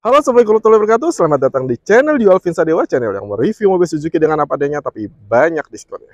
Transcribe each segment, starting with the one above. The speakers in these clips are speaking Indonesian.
Halo Assalamualaikum warahmatullahi wabarakatuh, selamat datang di channel Yual Sadewa channel yang mereview mobil Suzuki dengan apa adanya tapi banyak diskonnya.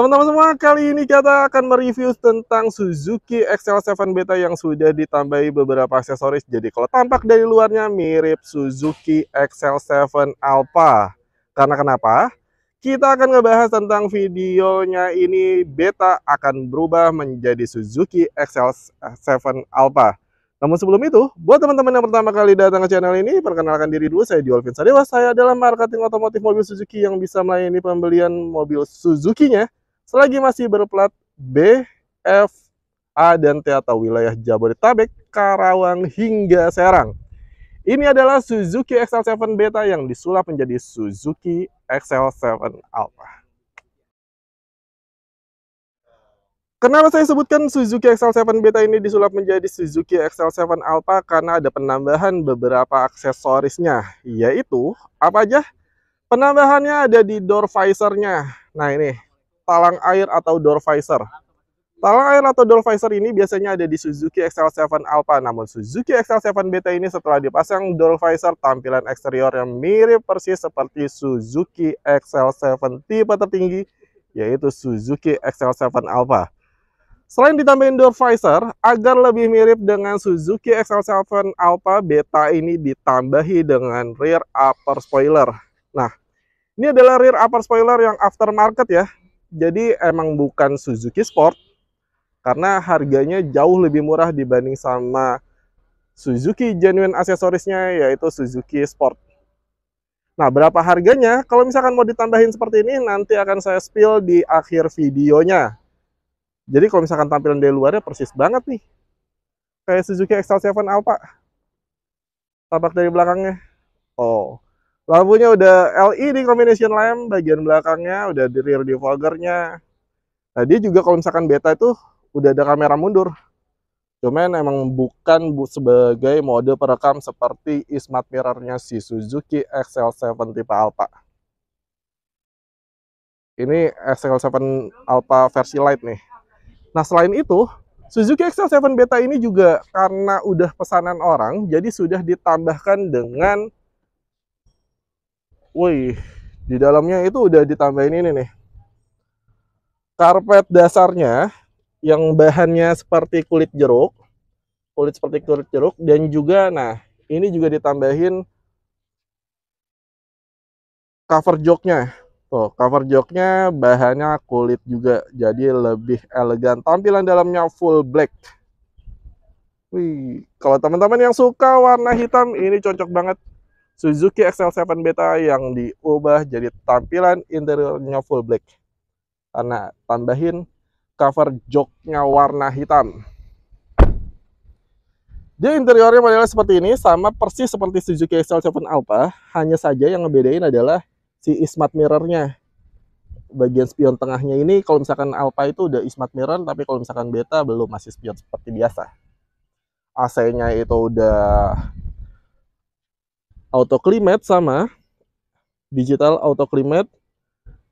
Teman-teman semua, kali ini kita akan mereview tentang Suzuki XL7 Beta yang sudah ditambahi beberapa aksesoris. Jadi kalau tampak dari luarnya mirip Suzuki XL7 Alpha. Karena kenapa? Kita akan ngebahas tentang videonya ini Beta akan berubah menjadi Suzuki XL7 Alpha. Namun sebelum itu, buat teman-teman yang pertama kali datang ke channel ini, perkenalkan diri dulu, saya Diolvin Sadewa. Saya adalah marketing otomotif mobil Suzuki yang bisa melayani pembelian mobil Suzuki-nya Selagi masih berplat B, F, A, dan T atau wilayah Jabodetabek, Karawang, hingga Serang. Ini adalah Suzuki XL7 Beta yang disulap menjadi Suzuki XL7 Alpha. Kenapa saya sebutkan Suzuki XL7 Beta ini disulap menjadi Suzuki XL7 Alpha? Karena ada penambahan beberapa aksesorisnya, yaitu apa aja? Penambahannya ada di door visornya. Nah ini, talang air atau door visor. Talang air atau door visor ini biasanya ada di Suzuki XL7 Alpha, namun Suzuki XL7 Beta ini setelah dipasang door visor tampilan eksterior yang mirip persis seperti Suzuki XL7 tipe tertinggi, yaitu Suzuki XL7 Alpha. Selain ditambahin door visor, agar lebih mirip dengan Suzuki XL7 Alpha Beta ini ditambahi dengan rear upper spoiler. Nah, ini adalah rear upper spoiler yang aftermarket ya jadi emang bukan Suzuki Sport karena harganya jauh lebih murah dibanding sama Suzuki genuine aksesorisnya yaitu Suzuki Sport. Nah, berapa harganya? Kalau misalkan mau ditambahin seperti ini, nanti akan saya spill di akhir videonya. Jadi kalau misalkan tampilan dari luarnya persis banget nih. Kayak Suzuki XL7 Alpha. Tampak dari belakangnya. Oh, Lampunya udah LED combination lamp bagian belakangnya, udah di rear defoggernya. Nah, dia juga kalau misalkan beta itu udah ada kamera mundur. Cuman emang bukan bu sebagai mode perekam seperti ismat mirrornya si Suzuki XL7 tipe Alpha. Ini XL7 Alpha versi light nih. Nah, selain itu, Suzuki XL7 Beta ini juga karena udah pesanan orang, jadi sudah ditambahkan dengan Wih, di dalamnya itu udah ditambahin ini nih. Karpet dasarnya yang bahannya seperti kulit jeruk, kulit seperti kulit jeruk dan juga nah, ini juga ditambahin cover joknya. Tuh, cover joknya bahannya kulit juga jadi lebih elegan. Tampilan dalamnya full black. Wih, kalau teman-teman yang suka warna hitam ini cocok banget Suzuki XL7 Beta yang diubah jadi tampilan interiornya full black. Karena tambahin cover joknya warna hitam. Dia interiornya modelnya seperti ini, sama persis seperti Suzuki XL7 Alpha, hanya saja yang ngebedain adalah si ismat mirrornya. Bagian spion tengahnya ini, kalau misalkan Alpha itu udah ismat mirror, tapi kalau misalkan Beta belum, masih spion seperti biasa. AC-nya itu udah auto climate sama digital auto climate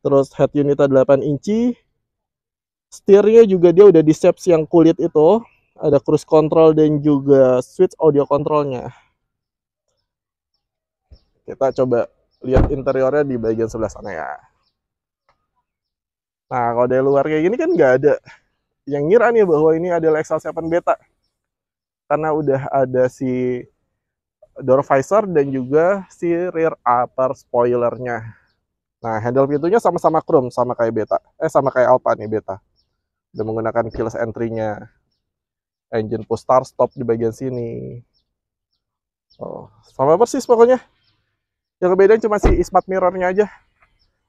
terus head unit 8 inci steeringnya juga dia udah di steps yang kulit itu ada cruise control dan juga switch audio controlnya kita coba lihat interiornya di bagian sebelah sana ya nah kalau dari luar kayak gini kan nggak ada yang ngira nih bahwa ini adalah XL7 Beta karena udah ada si door visor dan juga si rear upper spoilernya. Nah, handle pintunya sama-sama chrome, sama kayak beta. Eh, sama kayak Alpha nih beta. Dan menggunakan keyless entry-nya. Engine push start stop di bagian sini. Oh, sama persis pokoknya. Yang beda cuma si mirror-nya aja.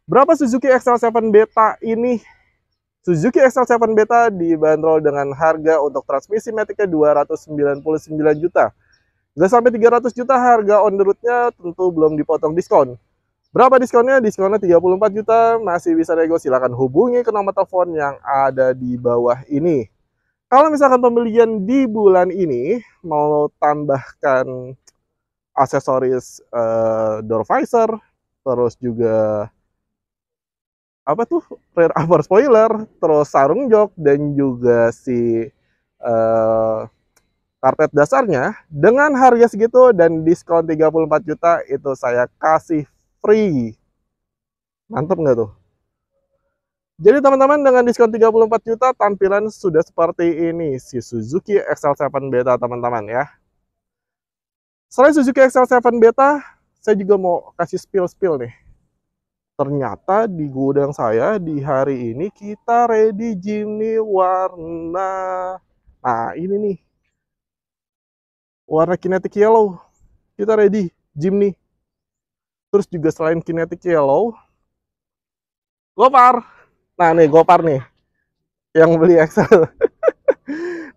Berapa Suzuki XL7 Beta ini? Suzuki XL7 Beta dibanderol dengan harga untuk transmisi metiknya 299 juta sudah sampai 300 juta harga on the road-nya tentu belum dipotong diskon. Berapa diskonnya? Diskonnya 34 juta, masih bisa nego. Silahkan hubungi ke nomor telepon yang ada di bawah ini. Kalau misalkan pembelian di bulan ini mau tambahkan aksesoris uh, door visor, terus juga apa tuh rear upper spoiler, terus sarung jok dan juga si uh, Karpet dasarnya dengan harga segitu dan diskon 34 juta itu saya kasih free. Mantap nggak tuh? Jadi teman-teman dengan diskon 34 juta tampilan sudah seperti ini si Suzuki XL7 Beta teman-teman ya. Selain Suzuki XL7 Beta, saya juga mau kasih spill-spill nih. Ternyata di gudang saya di hari ini kita ready Jimny warna. Nah ini nih warna kinetic yellow kita ready Jimny terus juga selain kinetic yellow gopar nah nih gopar nih yang beli Excel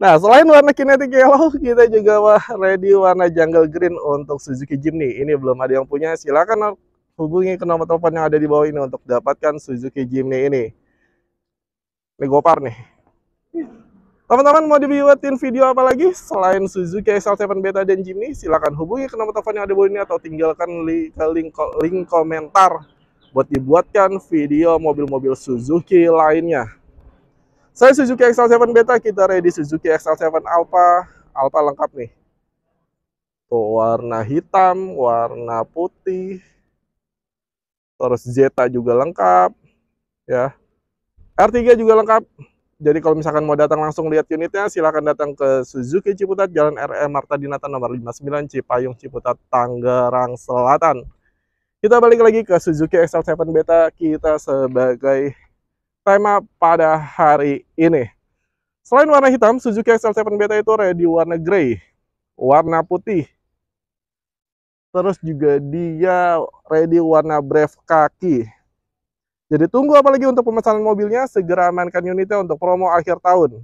nah selain warna kinetic yellow kita juga ready warna jungle green untuk Suzuki Jimny ini belum ada yang punya silahkan hubungi ke nomor telepon yang ada di bawah ini untuk dapatkan Suzuki Jimny ini ini gopar nih Teman-teman mau dibuatin video apa lagi selain Suzuki XL7 Beta dan Jimny? Silahkan hubungi ke nomor telepon yang ada bawah ini atau tinggalkan link, link, link komentar buat dibuatkan video mobil-mobil Suzuki lainnya. Saya Suzuki XL7 Beta, kita ready Suzuki XL7 Alpha. Alpha lengkap nih. Tuh, warna hitam, warna putih, terus Zeta juga lengkap, ya. R3 juga lengkap, jadi kalau misalkan mau datang langsung lihat unitnya, silahkan datang ke Suzuki Ciputat, Jalan RM e Marta Dinata nomor 59, Cipayung, Ciputat, Tangerang Selatan. Kita balik lagi ke Suzuki xl 7 Beta kita sebagai tema pada hari ini. Selain warna hitam, Suzuki XL7 Beta itu ready warna grey, warna putih, terus juga dia ready warna brave kaki. Jadi tunggu apalagi untuk pemesanan mobilnya, segera mainkan unitnya untuk promo akhir tahun.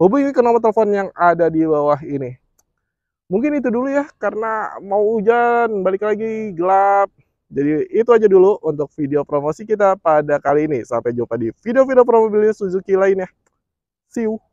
Hubungi ke nomor telepon yang ada di bawah ini. Mungkin itu dulu ya, karena mau hujan, balik lagi gelap. Jadi itu aja dulu untuk video promosi kita pada kali ini. Sampai jumpa di video-video promo Suzuki lainnya. See you.